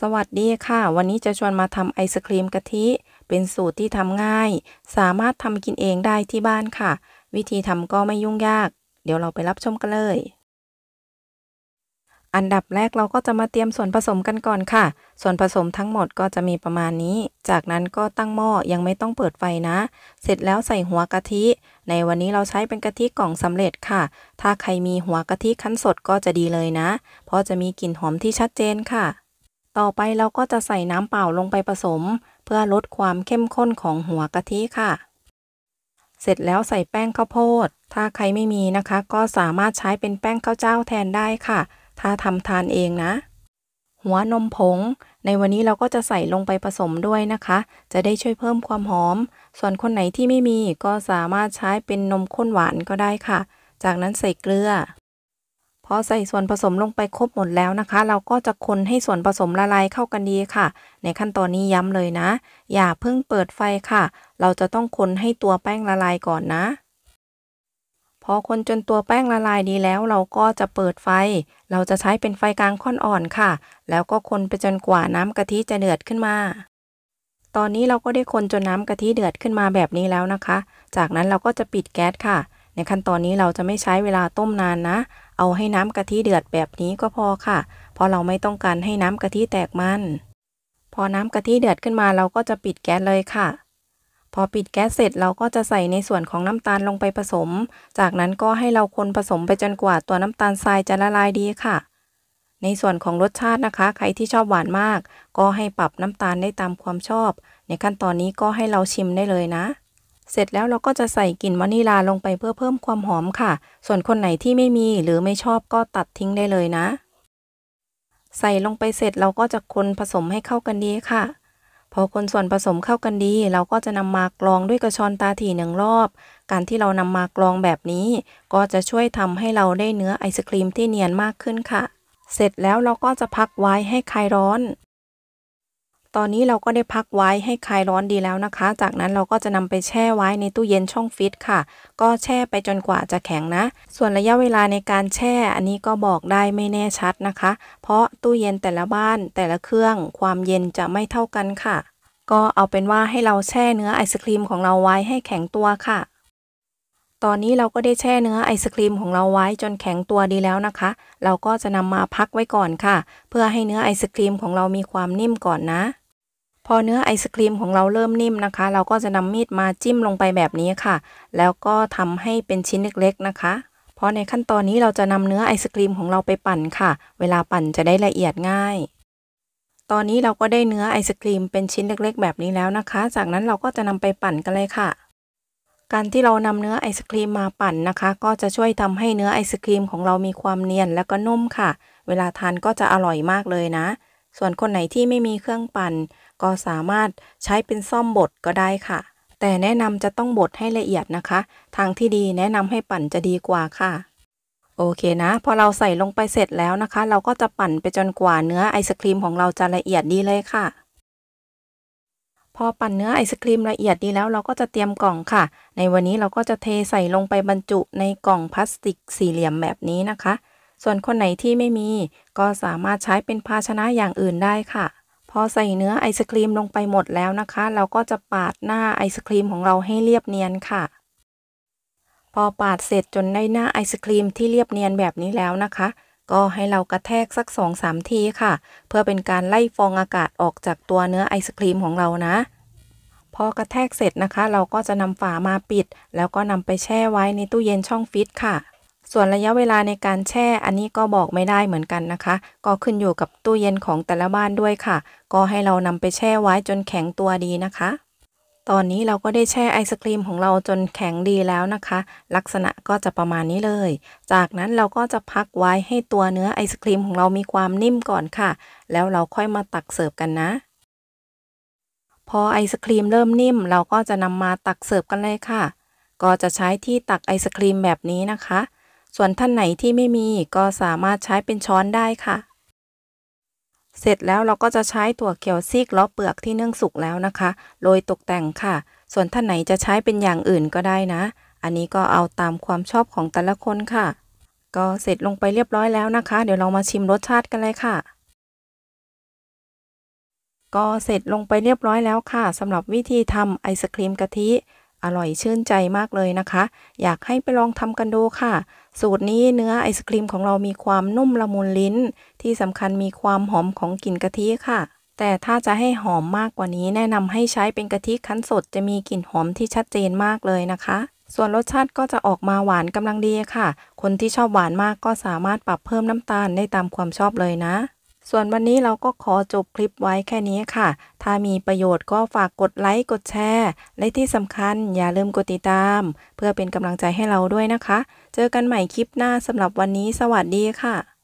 สวัสดีค่ะ วันนี้จะชวนมาทำไอศครีมกะทิ เป็นสูตรที่ทำง่าย สามารถทำกินเองได้ที่บ้านค่ะ วิธีทำก็ไม่ยุ่งยาก เดี๋ยวเราไปรับชมกันเลย อันดับแรกเราก็จะมาเตรียมส่วนผสมกันก่อนค่ะ ส่วนผสมทั้งหมดก็จะมีประมาณนี้ จากนั้นก็ตั้งหม้อยังไม่ต้องเปิดไฟนะ เสร็จแล้วใส่หัวกะทิ ในวันนี้เราใช้เป็นกะทิกล่องสำเร็จค่ะ ถ้าใครมีหัวกะทิคั้นสดก็จะดีเลยนะ เพราะจะมีกลิ่นหอมที่ชัดเจนค่ะต่อไปเราก็จะใส่น้ำเปล่าลงไปผสม เพื่อลดความเข้มข้นของหัวกะทิค่ะ เสร็จแล้วใส่แป้งข้าวโพด ถ้าใครไม่มีนะคะ ก็สามารถใช้เป็นแป้งข้าวเจ้าแทนได้ค่ะ ถ้าทำทานเองนะ หัวนมผง ในวันนี้เราก็จะใส่ลงไปผสมด้วยนะคะ จะได้ช่วยเพิ่มความหอม ส่วนคนไหนที่ไม่มีก็สามารถใช้เป็นนมข้นหวานก็ได้ค่ะ จากนั้นใส่เกลือพอใส่ส่วนผสมลงไปครบหมดแล้วนะคะ เราก็จะคนให้ส่วนผสมละลายเข้ากันดีค่ะ ในขั้นตอนนี้ย้ำเลยนะ อย่าเพิ่งเปิดไฟค่ะ เราจะต้องคนให้ตัวแป้งละลายก่อนนะพอคนจนตัวแป้งละลายดีแล้ว เราก็จะเปิดไฟ เราจะใช้เป็นไฟกลางค่อนอ่อนค่ะ แล้วก็คนไปจนกว่าน้ำกะทิจะเดือดขึ้นมา ตอนนี้เราก็ได้คนจนน้ำกะทิเดือดขึ้นมาแบบนี้แล้วนะคะ จากนั้นเราก็จะปิดแก๊สค่ะในขั้นตอนนี้เราจะไม่ใช้เวลาต้มนานนะ เอาให้น้ำกะทิเดือดแบบนี้ก็พอค่ะเพราะเราไม่ต้องการให้น้ำกะทิแตกมัน พอน้ำกะทิเดือดขึ้นมาเราก็จะปิดแก๊สเลยค่ะ พอปิดแก๊สเสร็จเราก็จะใส่ในส่วนของน้ำตาลลงไปผสม จากนั้นก็ให้เราคนผสมไปจนกว่าตัวน้ำตาลทรายจะละลายดีค่ะ ในส่วนของรสชาตินะคะ ใครที่ชอบหวานมาก ก็ให้ปรับน้ำตาลได้ตามความชอบ ในขั้นตอนนี้ก็ให้เราชิมได้เลยนะเสร็จแล้วเราก็จะใส่กลิ่นวานิลาลงไปเพื่อเพิ่มความหอมค่ะ ส่วนคนไหนที่ไม่มีหรือไม่ชอบก็ตัดทิ้งได้เลยนะ ใส่ลงไปเสร็จเราก็จะคนผสมให้เข้ากันดีค่ะ พอคนส่วนผสมเข้ากันดี เราก็จะนำมากรองด้วยกระชอนตาถี่หนึ่งรอบ การที่เรานำมากรองแบบนี้ ก็จะช่วยทำให้เราได้เนื้อไอศครีมที่เนียนมากขึ้นค่ะ เสร็จแล้วเราก็จะพักไว้ให้คลายร้อนตอนนี้เราก็ได้พักไว้ให้คลายร้อนดีแล้วนะคะ จากนั้นเราก็จะนำไปแช่ไว้ในตู้เย็นช่องฟิตค่ะ ก็แช่ไปจนกว่าจะแข็งนะ ส่วนระยะเวลาในการแช่ อันนี้ก็บอกได้ไม่แน่ชัดนะคะ เพราะตู้เย็นแต่ละบ้านแต่ละเครื่องความเย็นจะไม่เท่ากันค่ะ ก็เอาเป็นว่าให้เราแช่เนื้อไอศครีมของเราไว้ให้แข็งตัวค่ะตอนนี้เราก็ได้แช่เนื้อไอศครีมของเราไว้จนแข็งตัวดีแล้วนะคะ เราก็จะนำมาพักไว้ก่อนค่ะ เพื่อให้เนื้อไอศครีมของเรามีความนิ่มก่อนนะ พอเนื้อไอศครีมของเราเริ่มนิ่มนะคะ เราก็จะนำมีดมาจิ้มลงไปแบบนี้ค่ะ แล้วก็ทำให้เป็นชิ้นเล็กๆนะคะ เพราะในขั้นตอนนี้เราจะนำเนื้อไอศครีมของเราไปปั่นค่ะ เวลาปั่นจะได้ละเอียดง่าย ตอนนี้เราก็ได้เนื้อไอศครีมเป็นชิ้นเล็ก ๆ แบบนี้แล้วนะคะ จากนั้นเราก็จะนำไปปั่นกันเลยค่ะการที่เรานำเนื้อไอศครีมมาปั่นนะคะ ก็จะช่วยทำให้เนื้อไอศครีมของเรามีความเนียนและก็นุ่มค่ะ เวลาทานก็จะอร่อยมากเลยนะ ส่วนคนไหนที่ไม่มีเครื่องปั่น ก็สามารถใช้เป็นซ่อมบดก็ได้ค่ะ แต่แนะนำจะต้องบดให้ละเอียดนะคะ ทางที่ดีแนะนำให้ปั่นจะดีกว่าค่ะ โอเคนะ พอเราใส่ลงไปเสร็จแล้วนะคะ เราก็จะปั่นไปจนกว่าเนื้อไอศครีมของเราจะละเอียดดีเลยค่ะพอปั่นเนื้อไอศครีมละเอียดดีแล้ว เราก็จะเตรียมกล่องค่ะ ในวันนี้เราก็จะเทใส่ลงไปบรรจุในกล่องพลาสติกสี่เหลี่ยมแบบนี้นะคะ ส่วนคนไหนที่ไม่มี ก็สามารถใช้เป็นภาชนะอย่างอื่นได้ค่ะ พอใส่เนื้อไอศครีมลงไปหมดแล้วนะคะ เราก็จะปาดหน้าไอศครีมของเราให้เรียบเนียนค่ะ พอปาดเสร็จจนได้หน้าไอศครีมที่เรียบเนียนแบบนี้แล้วนะคะก็ให้เรากระแทกสักสสองามทีค่ะ เพื่อเป็นการไล่ฟองอากาศออกจากตัวเนื้อไอศครีมของเรานะ พอกระแทกเสร็จนะคะ เราก็จะนำฝามาปิด แล้วก็นำไปแช่ไว้ในตู้เย็นช่องฟิตค่ะส่วนระยะเวลาในการแช่อันนี้ก็บอกไม่ได้เหมือนกันนะคะ ก็ขึ้นอยู่กับตู้เย็นของแต่ละบ้านด้วยค่ะ ก็ให้เรานำไปแช่ไว้จนแข็งตัวดีนะคะตอนนี้เราก็ได้แช่ไอศครีมของเราจนแข็งดีแล้วนะคะ ลักษณะก็จะประมาณนี้เลย จากนั้นเราก็จะพักไว้ให้ตัวเนื้อไอศครีมของเรามีความนิ่มก่อนค่ะ แล้วเราค่อยมาตักเสิร์ฟกันนะ พอไอศครีมเริ่มนิ่ม เราก็จะนำมาตักเสิร์ฟกันเลยค่ะ ก็จะใช้ที่ตักไอศครีมแบบนี้นะคะ ส่วนท่านไหนที่ไม่มีก็สามารถใช้เป็นช้อนได้ค่ะเสร็จแล้วเราก็จะใช้ถั่วเขียวซีกล้อเปลือกที่เนื่งสุกแล้วนะคะโรยตกแต่งค่ะ ส่วนท่านไหนจะใช้เป็นอย่างอื่นก็ได้นะ อันนี้ก็เอาตามความชอบของแต่ละคนค่ะ ก็เสร็จลงไปเรียบร้อยแล้วนะคะ เดี๋ยวเรามาชิมรสชาติกันเลยค่ะ ก็เสร็จลงไปเรียบร้อยแล้วค่ะสำหรับวิธีทำไอศครีมกะทิ อร่อยชื่นใจมากเลยนะคะ อยากให้ไปลองทำกันดูค่ะสูตรนี้เนื้อไอศครีมของเรามีความนุ่มละมุนลิ้น ที่สำคัญมีความหอมของกลิ่นกะทิค่ะ แต่ถ้าจะให้หอมมากกว่านี้ แนะนำให้ใช้เป็นกะทิคั้นสดจะมีกลิ่นหอมที่ชัดเจนมากเลยนะคะ ส่วนรสชาติก็จะออกมาหวานกำลังดีค่ะ คนที่ชอบหวานมากก็สามารถปรับเพิ่มน้ำตาลได้ตามความชอบเลยนะส่วนวันนี้เราก็ขอจบคลิปไว้แค่นี้ค่ะ ถ้ามีประโยชน์ก็ฝากกดไลค์ กดแชร์ และที่สำคัญอย่าลืมกดติดตาม เพื่อเป็นกำลังใจให้เราด้วยนะคะ เจอกันใหม่คลิปหน้าสำหรับวันนี้สวัสดีค่ะ